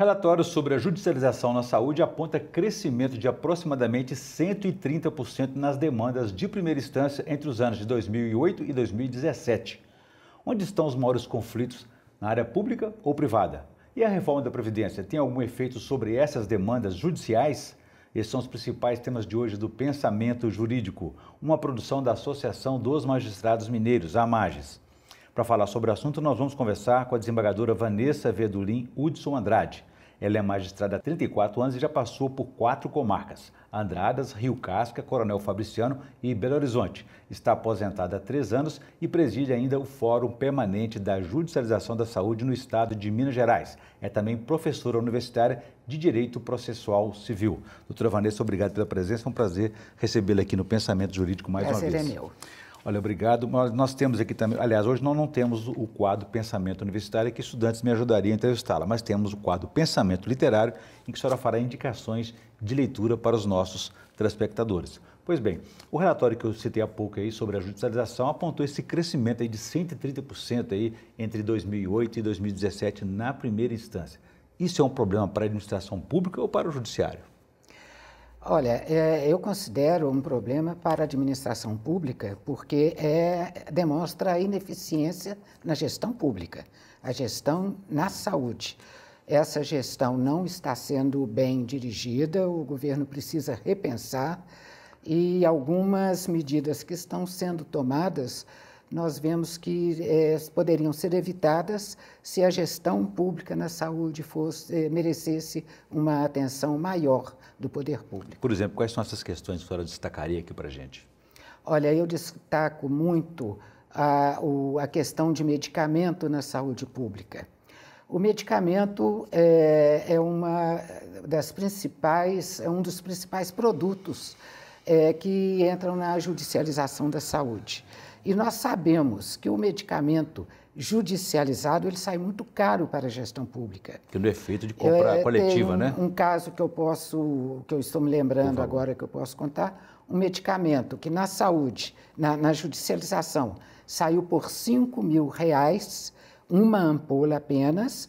Relatório sobre a judicialização na saúde aponta crescimento de aproximadamente 130% nas demandas de primeira instância entre os anos de 2008 e 2017. Onde estão os maiores conflitos na área pública ou privada? E a reforma da Previdência tem algum efeito sobre essas demandas judiciais? Esses são os principais temas de hoje do Pensamento Jurídico, uma produção da Associação dos Magistrados Mineiros, a Mages. Para falar sobre o assunto, nós vamos conversar com a desembargadora Vanessa Vedulin Hudson Andrade. Ela é magistrada há 34 anos e já passou por quatro comarcas: Andradas, Rio Casca, Coronel Fabriciano e Belo Horizonte. Está aposentada há três anos e preside ainda o Fórum Permanente da Judicialização da Saúde no Estado de Minas Gerais. É também professora universitária de Direito Processual Civil. Doutora Vanessa, obrigado pela presença. É um prazer recebê-la aqui no Pensamento Jurídico mais prazer uma é vez. Prazer é meu. Olha, obrigado. Nós, nós temos aqui também, aliás, hoje nós não temos o quadro Pensamento Universitário, que estudantes me ajudariam a entrevistá-la, mas temos o quadro Pensamento Literário, em que a senhora fará indicações de leitura para os nossos telespectadores. Pois bem, o relatório que eu citei há pouco aí sobre a judicialização apontou esse crescimento aí de 130% aí entre 2008 e 2017 na primeira instância. Isso é um problema para a administração pública ou para o judiciário? Olha, é, eu considero um problema para a administração pública porque é, demonstra a ineficiência na gestão pública, a gestão na saúde. Essa gestão não está sendo bem dirigida, o governo precisa repensar e algumas medidas que estão sendo tomadas nós vemos que eh, poderiam ser evitadas se a gestão pública na saúde fosse, eh, merecesse uma atenção maior do poder público. Por exemplo, quais são essas questões que a senhora destacaria aqui para a gente? Olha, eu destaco muito a, o, a questão de medicamento na saúde pública. O medicamento é, é uma das principais, é um dos principais produtos é, que entram na judicialização da saúde. E nós sabemos que o medicamento judicializado ele sai muito caro para a gestão pública. Pelo efeito de compra é, coletiva, um, né? Um caso que eu posso, que eu estou me lembrando agora que eu posso contar, um medicamento que na saúde, na, na judicialização, saiu por 5 mil reais, uma ampola apenas.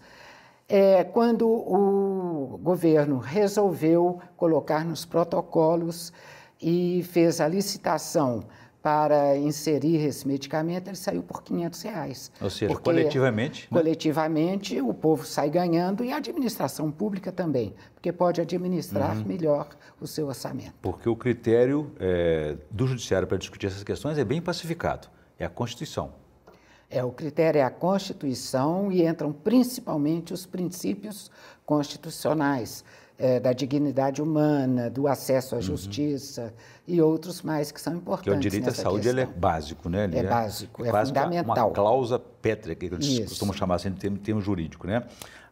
É, quando o governo resolveu colocar nos protocolos e fez a licitação para inserir esse medicamento, ele saiu por 500 reais. Ou seja, porque, coletivamente... Né? Coletivamente, né? o povo sai ganhando e a administração pública também, porque pode administrar uhum. melhor o seu orçamento. Porque o critério é, do judiciário para discutir essas questões é bem pacificado, é a Constituição. É, o critério é a Constituição e entram principalmente os princípios constitucionais, é, da dignidade humana, do acesso à uhum. justiça e outros mais que são importantes. Porque o direito à saúde é básico, né? Ele é, é básico, é, é fundamental. Uma cláusula pétrea, que eles Isso. costumam chamar assim, termo, termo jurídico, né?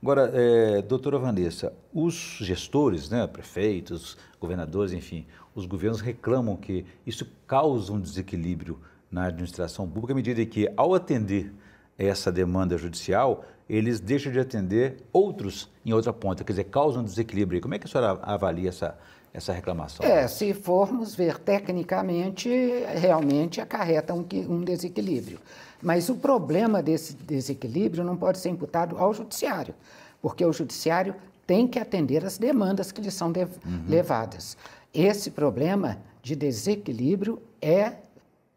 Agora, é, doutora Vanessa, os gestores, né, prefeitos, governadores, enfim, os governos reclamam que isso causa um desequilíbrio na administração pública, à medida que, ao atender essa demanda judicial, eles deixam de atender outros em outra ponta, quer dizer, causam desequilíbrio. Como é que a senhora avalia essa, essa reclamação? É, se formos ver tecnicamente, realmente acarreta um, um desequilíbrio. Mas o problema desse desequilíbrio não pode ser imputado ao judiciário, porque o judiciário tem que atender as demandas que lhe são de, uhum. levadas. Esse problema de desequilíbrio é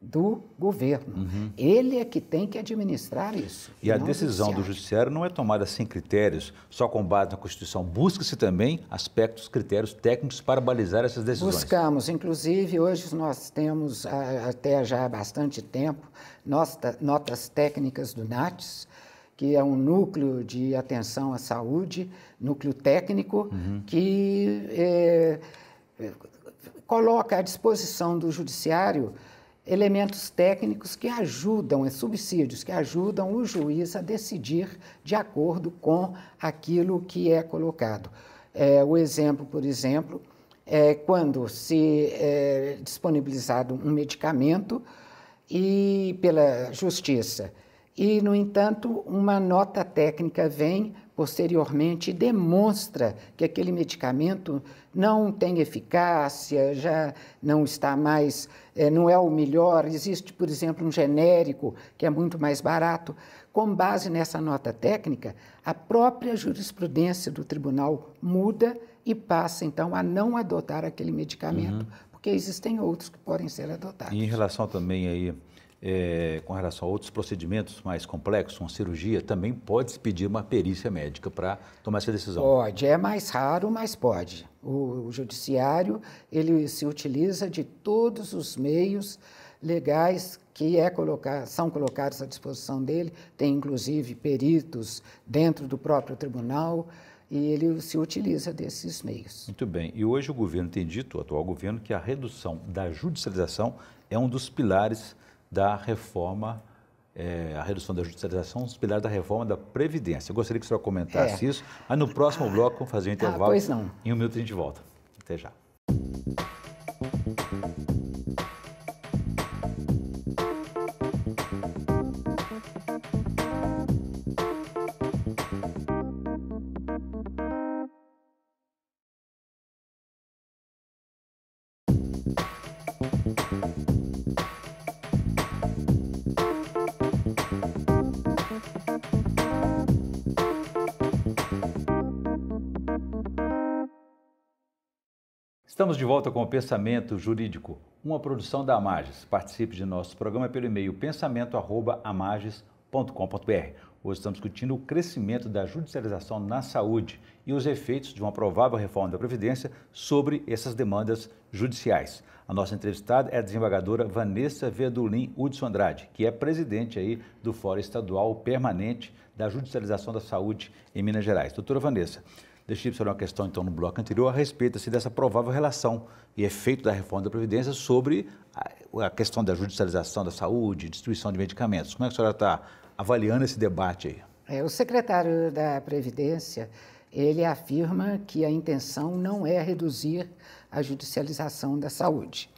do governo. Uhum. Ele é que tem que administrar isso. E a decisão do judiciário não é tomada sem critérios, só com base na Constituição. Busca-se também aspectos, critérios técnicos para balizar essas decisões. Buscamos, inclusive, hoje nós temos, ah, até já há bastante tempo, notas técnicas do NATS, que é um núcleo de atenção à saúde, núcleo técnico, uhum. que é, coloca à disposição do judiciário elementos técnicos que ajudam, é subsídios que ajudam o juiz a decidir de acordo com aquilo que é colocado. É, o exemplo, por exemplo, é quando se é disponibilizado um medicamento e pela justiça e, no entanto, uma nota técnica vem posteriormente demonstra que aquele medicamento não tem eficácia, já não está mais, é, não é o melhor. Existe, por exemplo, um genérico que é muito mais barato. Com base nessa nota técnica, a própria jurisprudência do tribunal muda e passa, então, a não adotar aquele medicamento, uhum. porque existem outros que podem ser adotados. E em relação também aí é, com relação a outros procedimentos mais complexos, uma cirurgia, também pode se pedir uma perícia médica para tomar essa decisão? Pode, é mais raro, mas pode. O, o judiciário ele se utiliza de todos os meios legais que é colocar, são colocados à disposição dele, tem inclusive peritos dentro do próprio tribunal e ele se utiliza desses meios. Muito bem. E hoje o governo tem dito, o atual governo, que a redução da judicialização é um dos pilares da reforma, é, a redução da judicialização, os pilares da reforma da Previdência. Eu gostaria que o senhor comentasse é. isso, mas no próximo bloco vamos fazer um ah, intervalo. Ah, pois não. Em um minuto a gente volta. Até já. Estamos de volta com o Pensamento Jurídico, uma produção da Amages. Participe de nosso programa pelo e-mail pensamento.amages.com.br. Hoje estamos discutindo o crescimento da judicialização na saúde e os efeitos de uma provável reforma da Previdência sobre essas demandas judiciais. A nossa entrevistada é a desembargadora Vanessa Vedulin Hudson Andrade, que é presidente aí do Fórum Estadual Permanente da Judicialização da Saúde em Minas Gerais. Doutora Vanessa, Deixa senhora uma questão, então, no bloco anterior, a respeito assim, dessa provável relação e efeito da reforma da Previdência sobre a, a questão da judicialização da saúde, distribuição de medicamentos. Como é que a senhora está avaliando esse debate aí? É, o secretário da Previdência, ele afirma que a intenção não é reduzir a judicialização da saúde.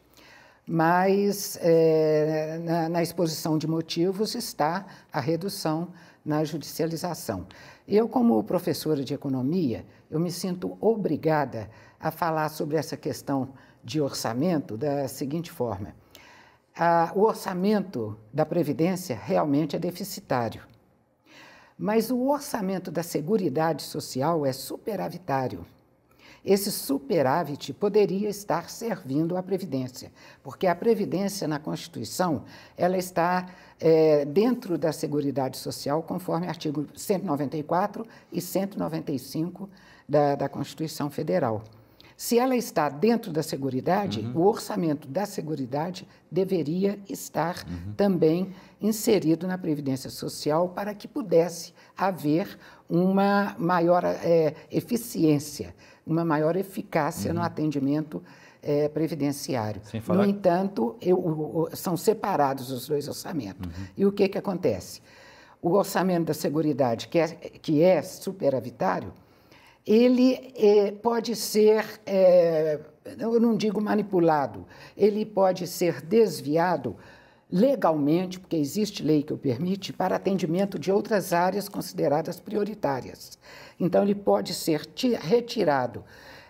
Mas é, na, na exposição de motivos está a redução na judicialização. Eu, como professora de economia, eu me sinto obrigada a falar sobre essa questão de orçamento da seguinte forma. Ah, o orçamento da Previdência realmente é deficitário, mas o orçamento da Seguridade Social é superavitário. Esse superávit poderia estar servindo à Previdência, porque a Previdência na Constituição ela está é, dentro da Seguridade Social, conforme artigo 194 e 195 da, da Constituição Federal. Se ela está dentro da Seguridade, uhum. o orçamento da Seguridade deveria estar uhum. também inserido na Previdência Social para que pudesse haver uma maior é, eficiência uma maior eficácia uhum. Eh, no atendimento é, previdenciário. No entanto, eu, são separados os dois orçamentos. Uhum. E o que, que acontece? O orçamento da Seguridade, que é, que é superavitário, ele é, pode ser, eh, eu não digo manipulado, ele pode ser desviado legalmente, porque existe lei que o permite, para atendimento de outras áreas consideradas prioritárias. Então, ele pode ser retirado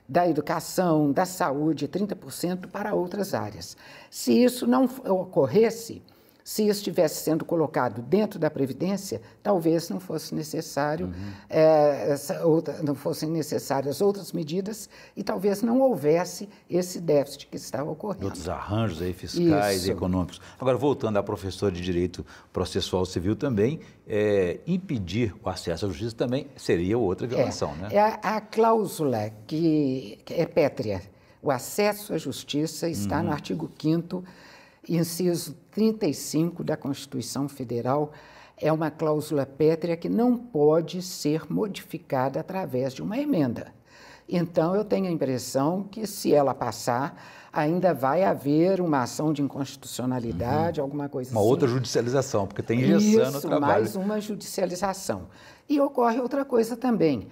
da educação, da saúde, 30% para outras áreas. Se isso não ocorresse, se isso estivesse sendo colocado dentro da Previdência, talvez não fosse necessário, uhum. é, essa outra, não fossem necessárias outras medidas e talvez não houvesse esse déficit que estava ocorrendo. Outros arranjos aí fiscais isso. e econômicos. Agora, voltando à professora de Direito Processual Civil também, é, impedir o acesso à justiça também seria outra violação, é, né? É a, a cláusula que, que é pétrea, o acesso à justiça está uhum. no artigo 5 inciso 35 da Constituição Federal, é uma cláusula pétrea que não pode ser modificada através de uma emenda. Então, eu tenho a impressão que, se ela passar, ainda vai haver uma ação de inconstitucionalidade, uhum. alguma coisa uma assim. Uma outra judicialização, porque tem engessando no o trabalho. mais uma judicialização. E ocorre outra coisa também.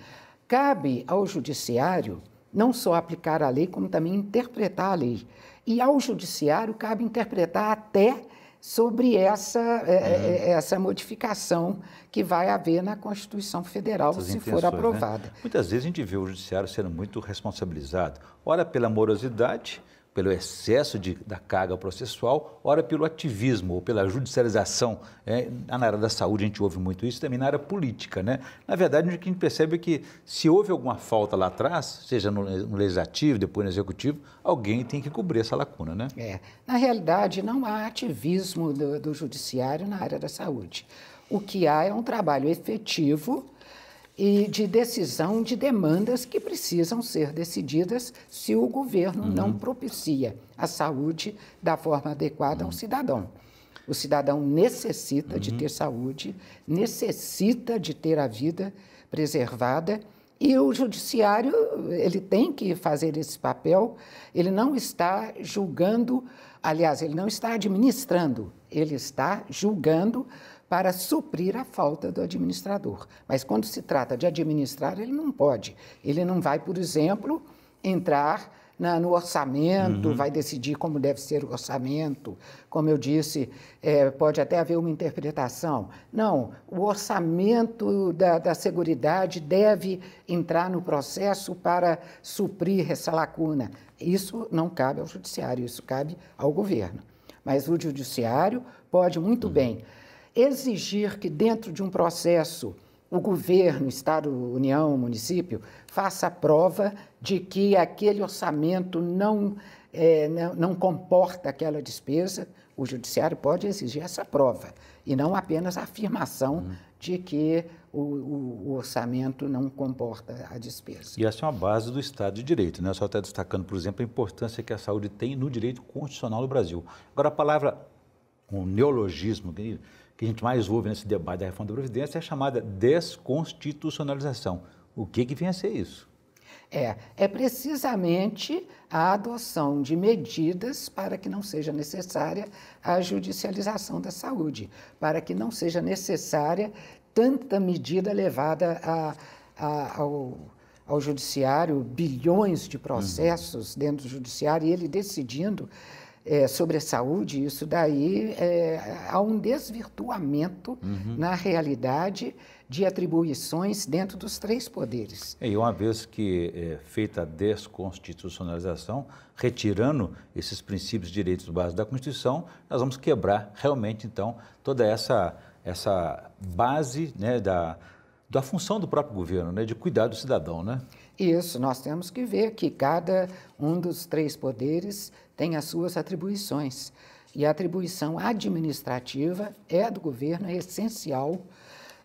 Cabe ao judiciário não só aplicar a lei, como também interpretar a lei. E ao judiciário cabe interpretar até sobre essa, é, é, uhum. é, essa modificação que vai haver na Constituição Federal Essas se for né? aprovada. Né? Muitas vezes a gente vê o judiciário sendo muito responsabilizado, ora pela morosidade, pelo excesso de, da carga processual, ora pelo ativismo ou pela judicialização. É, na área da saúde a gente ouve muito isso, também na área política. Né? Na verdade, o que a gente percebe é que se houve alguma falta lá atrás, seja no, no legislativo, depois no executivo, alguém tem que cobrir essa lacuna. Né? É. Na realidade, não há ativismo do, do judiciário na área da saúde. O que há é um trabalho efetivo e de decisão de demandas que precisam ser decididas se o governo uhum. não propicia a saúde da forma adequada uhum. ao cidadão. O cidadão necessita uhum. de ter saúde, necessita de ter a vida preservada e o judiciário ele tem que fazer esse papel. Ele não está julgando, aliás, ele não está administrando, ele está julgando para suprir a falta do administrador. Mas quando se trata de administrar, ele não pode. Ele não vai, por exemplo, entrar na, no orçamento, uhum. vai decidir como deve ser o orçamento. Como eu disse, é, pode até haver uma interpretação. Não, o orçamento da, da Seguridade deve entrar no processo para suprir essa lacuna. Isso não cabe ao Judiciário, isso cabe ao governo. Mas o Judiciário pode muito uhum. bem exigir que dentro de um processo o governo, Estado, União, município, faça prova de que aquele orçamento não, é, não, não, comporta aquela despesa, o judiciário pode exigir essa prova, e não apenas a afirmação uhum. de que o, o, o, orçamento não comporta a despesa. E essa é uma base do Estado de Direito, né? Só até destacando, por exemplo, a importância que a saúde tem no direito constitucional do Brasil. Agora, a palavra, um neologismo, que que a gente mais ouve nesse debate da reforma da Previdência é a chamada desconstitucionalização. O que, que vem a ser isso? É, é precisamente a adoção de medidas para que não seja necessária a judicialização da saúde, para que não seja necessária tanta medida levada a, a, ao, ao judiciário, bilhões de processos uhum. dentro do judiciário, e ele decidindo é, sobre a saúde, isso daí é, há um desvirtuamento uhum. na realidade de atribuições dentro dos três poderes. E uma vez que é, feita a desconstitucionalização, retirando esses princípios e direitos básicos da Constituição, nós vamos quebrar realmente, então, toda essa, essa base né, da, da função do próprio governo, né, de cuidar do cidadão, né? Isso, nós temos que ver que cada um dos três poderes tem as suas atribuições. E a atribuição administrativa é do governo, é essencial.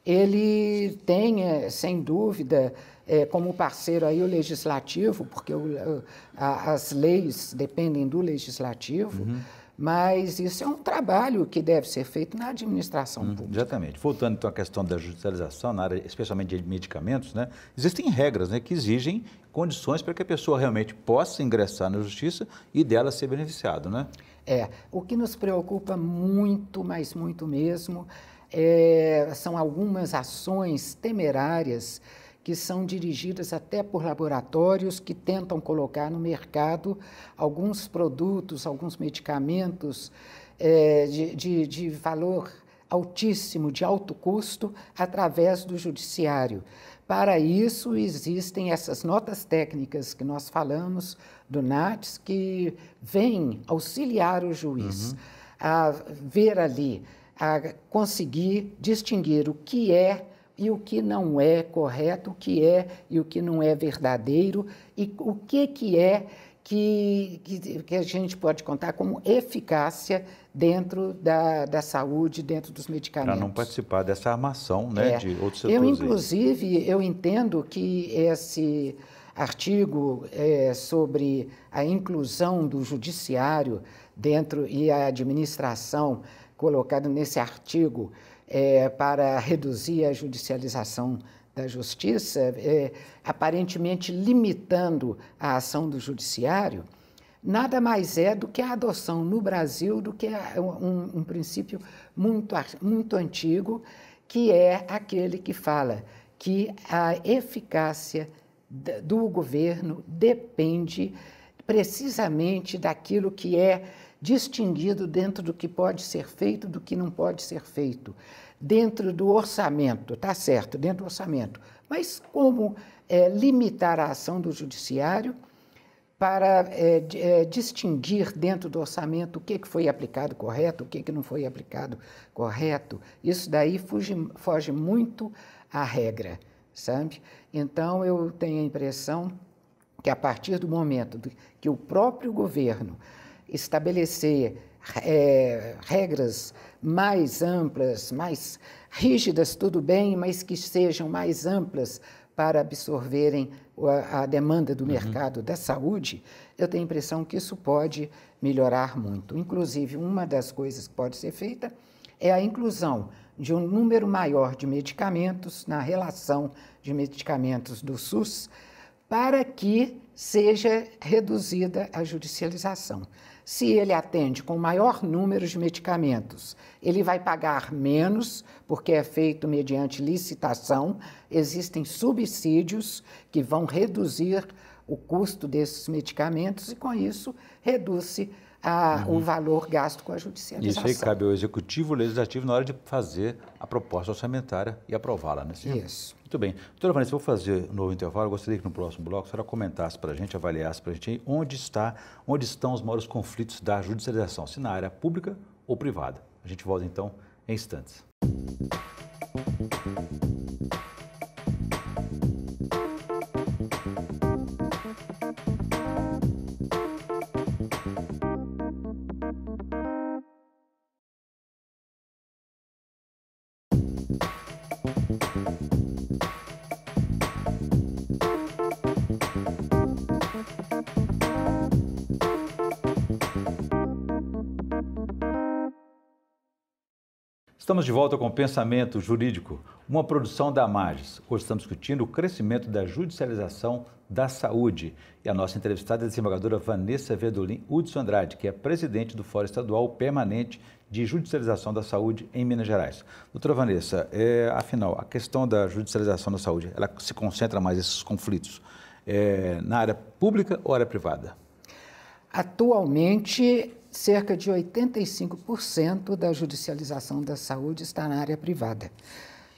Ele tem, é, sem dúvida, é, como parceiro aí o legislativo, porque as leis dependem do legislativo. Uhum mas isso é um trabalho que deve ser feito na administração hum, pública. Exatamente. Voltando então à questão da judicialização, na área especialmente de medicamentos, né, existem regras né, que exigem condições para que a pessoa realmente possa ingressar na justiça e dela ser beneficiado, né? É. O que nos preocupa muito, mas muito mesmo, é, são algumas ações temerárias que são dirigidas até por laboratórios que tentam colocar no mercado alguns produtos, alguns medicamentos é, de, de, de valor altíssimo, de alto custo, através do judiciário. Para isso, existem essas notas técnicas que nós falamos do NATS, que vêm auxiliar o juiz uhum. a ver ali, a conseguir distinguir o que é e o que não é correto, o que é e o que não é verdadeiro, e o que, que é que, que, que a gente pode contar como eficácia dentro da, da saúde, dentro dos medicamentos. Para não participar dessa armação né, é. de outros setores. Eu, inclusive, eu entendo que esse artigo é, sobre a inclusão do judiciário dentro e a administração colocado nesse artigo é, para reduzir a judicialização da justiça, é, aparentemente limitando a ação do judiciário, nada mais é do que a adoção no Brasil do que um, um princípio muito, muito antigo, que é aquele que fala que a eficácia do governo depende precisamente daquilo que é distinguido dentro do que pode ser feito do que não pode ser feito, dentro do orçamento, tá certo, dentro do orçamento, mas como é, limitar a ação do judiciário para é, é, distinguir dentro do orçamento o que, que foi aplicado correto, o que, que não foi aplicado correto, isso daí fuge, foge muito à regra, sabe? Então eu tenho a impressão que a partir do momento que o próprio governo estabelecer é, regras mais amplas, mais rígidas, tudo bem, mas que sejam mais amplas para absorverem a, a demanda do uhum. mercado da saúde, eu tenho a impressão que isso pode melhorar muito. Inclusive, uma das coisas que pode ser feita é a inclusão de um número maior de medicamentos na relação de medicamentos do SUS para que seja reduzida a judicialização. Se ele atende com maior número de medicamentos, ele vai pagar menos, porque é feito mediante licitação, existem subsídios que vão reduzir o custo desses medicamentos e, com isso, reduz-se ah, uhum. o valor gasto com a judicialização. Isso aí cabe ao Executivo e ao Legislativo na hora de fazer a proposta orçamentária e aprová-la, né, senhor? Isso. Muito bem. Doutora Vanessa, vou fazer um novo intervalo. Eu gostaria que no próximo bloco a senhora comentasse para a gente, avaliasse para a gente onde, está, onde estão os maiores conflitos da judicialização, se na área pública ou privada. A gente volta então em instantes. Música Estamos de volta com o Pensamento Jurídico, uma produção da Magis. Hoje estamos discutindo o crescimento da judicialização da saúde. E a nossa entrevistada é a desembargadora Vanessa Vedolin Hudson Andrade, que é presidente do Fórum Estadual Permanente de Judicialização da Saúde em Minas Gerais. Doutora Vanessa, é, afinal, a questão da judicialização da saúde, ela se concentra mais esses conflitos é, na área pública ou área privada? Atualmente, cerca de 85% da judicialização da saúde está na área privada.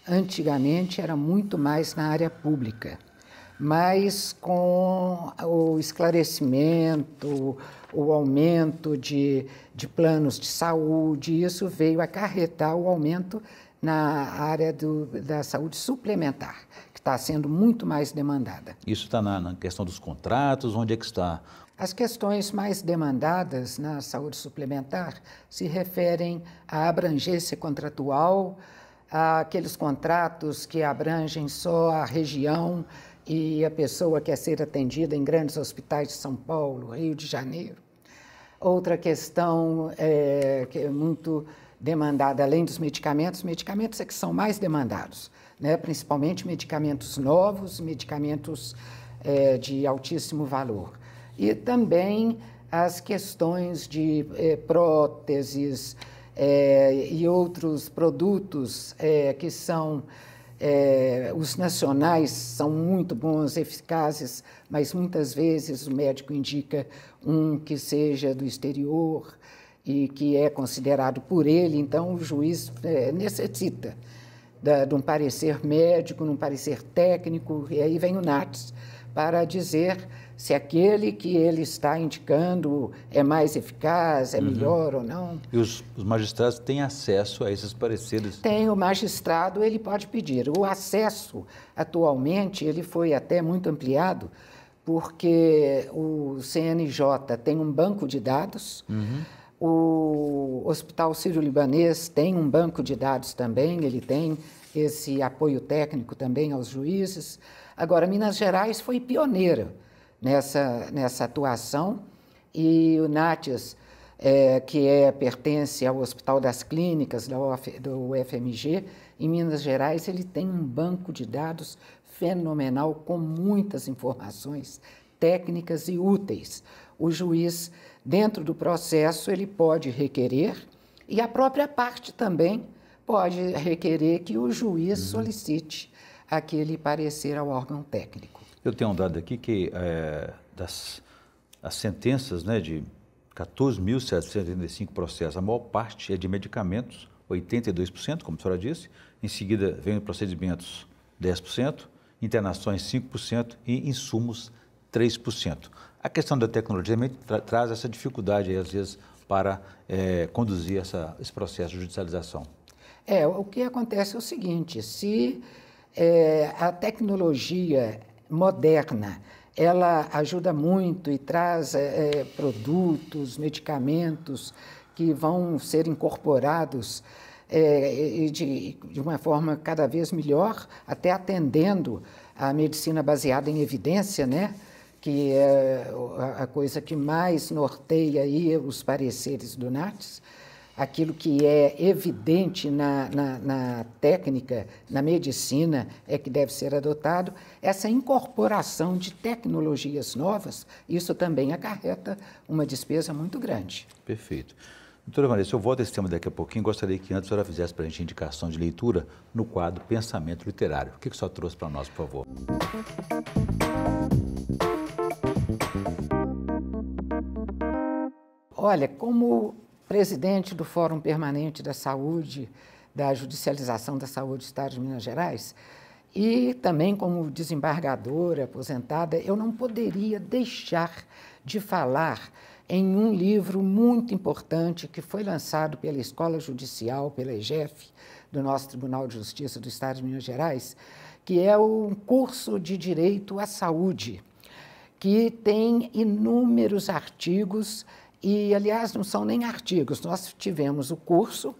Antigamente era muito mais na área pública, mas com o esclarecimento, o aumento de, de planos de saúde, isso veio acarretar o aumento na área do, da saúde suplementar, que está sendo muito mais demandada. Isso está na, na, questão dos contratos, onde é que está as questões mais demandadas na saúde suplementar se referem à abrangência contratual, àqueles contratos que abrangem só a região e a pessoa quer é ser atendida em grandes hospitais de São Paulo, Rio de Janeiro. Outra questão é, que é muito demandada, além dos medicamentos, medicamentos é que são mais demandados, né? principalmente medicamentos novos, medicamentos é, de altíssimo valor. E também as questões de eh, próteses eh, e outros produtos eh, que são eh, os nacionais são muito bons, eficazes, mas muitas vezes o médico indica um que seja do exterior e que é considerado por ele, então o juiz eh, necessita da, de um parecer médico, de um parecer técnico, e aí vem o NATS para dizer se aquele que ele está indicando é mais eficaz, é uhum. melhor ou não. E os, os, magistrados têm acesso a esses pareceres? Tem, o magistrado ele pode pedir. O acesso, atualmente, ele foi até muito ampliado, porque o CNJ tem um banco de dados, uhum. o Hospital Sírio-Libanês tem um banco de dados também, ele tem esse apoio técnico também aos juízes, Agora, Minas Gerais foi pioneira nessa, nessa atuação e o Natias é, que é, pertence ao Hospital das Clínicas da UF, do UFMG, em Minas Gerais, ele tem um banco de dados fenomenal com muitas informações técnicas e úteis. O juiz, dentro do processo, ele pode requerer e a própria parte também pode requerer que o juiz uhum. solicite aquele parecer ao órgão técnico. Eu tenho um dado aqui que é, das as sentenças né, de 14.785 processos, a maior parte é de medicamentos, 82%, como a senhora disse. Em seguida, vem procedimentos, 10%, internações, 5% e insumos, 3%. A questão da tecnologia também tra traz essa dificuldade, às vezes, para é, conduzir essa, esse processo de judicialização. É, o que acontece é o seguinte: se é, a tecnologia moderna ela ajuda muito e traz é, é produtos, medicamentos que vão ser incorporados é, de, de uma forma cada vez melhor, até atendendo a medicina baseada em evidência, né? que é a coisa que mais norteia aí os pareceres do NATS aquilo que é evidente na, na, na, técnica, na medicina, é que deve ser adotado. Essa incorporação de tecnologias novas, isso também acarreta uma despesa muito grande. Perfeito. Doutora Vanessa, eu volto a esse tema daqui a pouquinho. Gostaria que antes a senhora fizesse para a gente indicação de leitura no quadro Pensamento Literário. O que, que só trouxe para nós, por favor? Olha, como presidente do Fórum Permanente da Saúde, da Judicialização da Saúde do Estado de Minas Gerais, e também como desembargadora aposentada, eu não poderia deixar de falar em um livro muito importante que foi lançado pela Escola Judicial, pela EGEF, do nosso Tribunal de Justiça do Estado de Minas Gerais, que é um curso de direito à saúde, que tem inúmeros artigos e, aliás, não são nem artigos, nós tivemos o curso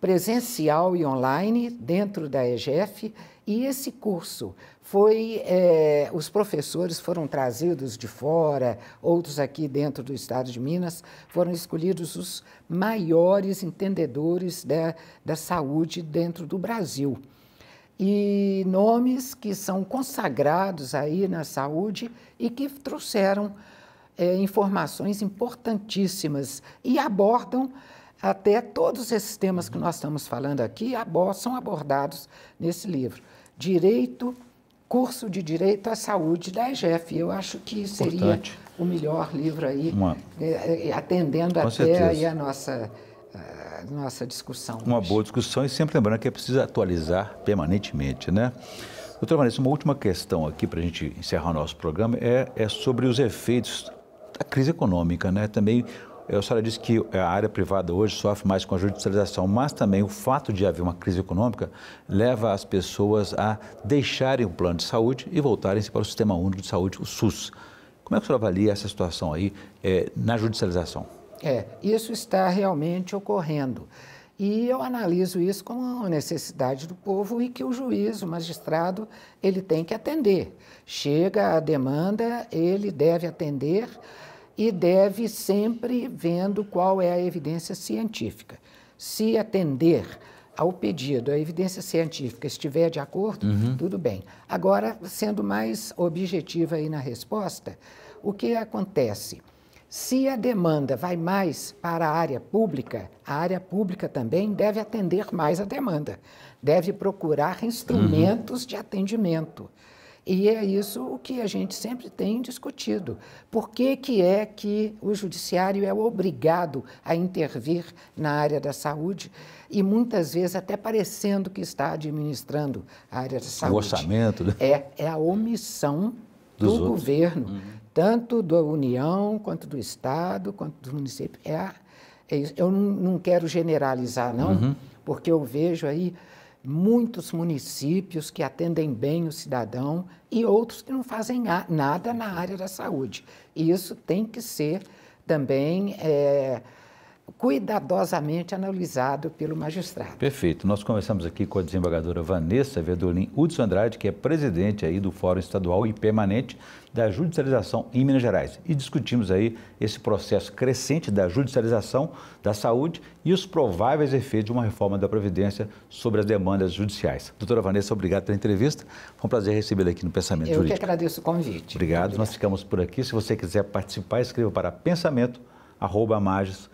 presencial e online dentro da EGF e esse curso foi é, os professores foram trazidos de fora outros aqui dentro do estado de Minas foram escolhidos os maiores entendedores da, da saúde dentro do Brasil e nomes que são consagrados aí na saúde e que trouxeram é, informações importantíssimas e abordam até todos esses temas que nós estamos falando aqui são abordados nesse livro. Direito, curso de Direito à Saúde da EGF. Eu acho que seria Importante. o melhor livro aí, Uma... é, é atendendo Com até aí a nossa nossa discussão. Uma hoje. boa discussão e sempre lembrando que é preciso atualizar permanentemente, né? Doutora Vanessa, uma última questão aqui para a gente encerrar o nosso programa é, é sobre os efeitos a crise econômica, né? Também a senhora disse que a área privada hoje sofre mais com a judicialização, mas também o fato de haver uma crise econômica leva as pessoas a deixarem o plano de saúde e voltarem-se para o Sistema Único de Saúde, o SUS. Como é que a senhora avalia essa situação aí é, na judicialização? É, isso está realmente ocorrendo. E eu analiso isso como uma necessidade do povo e que o juiz, o magistrado, ele tem que atender. Chega a demanda, ele deve atender e deve sempre vendo qual é a evidência científica. Se atender ao pedido, a evidência científica estiver de acordo, uhum. tudo bem. Agora, sendo mais objetiva aí na resposta, o que acontece? Se a demanda vai mais para a área pública, a área pública também deve atender mais a demanda, deve procurar uhum. instrumentos uhum. de atendimento. E é isso o que a gente sempre tem discutido. Por que, que é que o judiciário é obrigado a intervir na área da saúde e muitas vezes até parecendo que está administrando a área da saúde? O orçamento, né? É, é a omissão do governo, uhum. tanto da União, quanto do Estado, quanto do município. É, é Eu não quero generalizar, não, uhum. porque eu vejo aí muitos municípios que atendem bem o cidadão e outros que não fazem nada na área da saúde. E isso tem que ser também é, cuidadosamente analisado pelo magistrado. Perfeito. Nós conversamos aqui com a desembargadora Vanessa Vedolin Hudson Andrade, que é presidente aí do Fórum Estadual e Permanente da Judicialização em Minas Gerais. E discutimos aí esse processo crescente da judicialização da saúde e os prováveis efeitos de uma reforma da Previdência sobre as demandas judiciais. Doutora Vanessa, obrigado pela entrevista. Foi um prazer recebê-la aqui no Pensamento Eu Jurídico. Eu que agradeço o convite. Obrigado. obrigado. Nós ficamos por aqui. Se você quiser participar, escreva para pensamento.com.br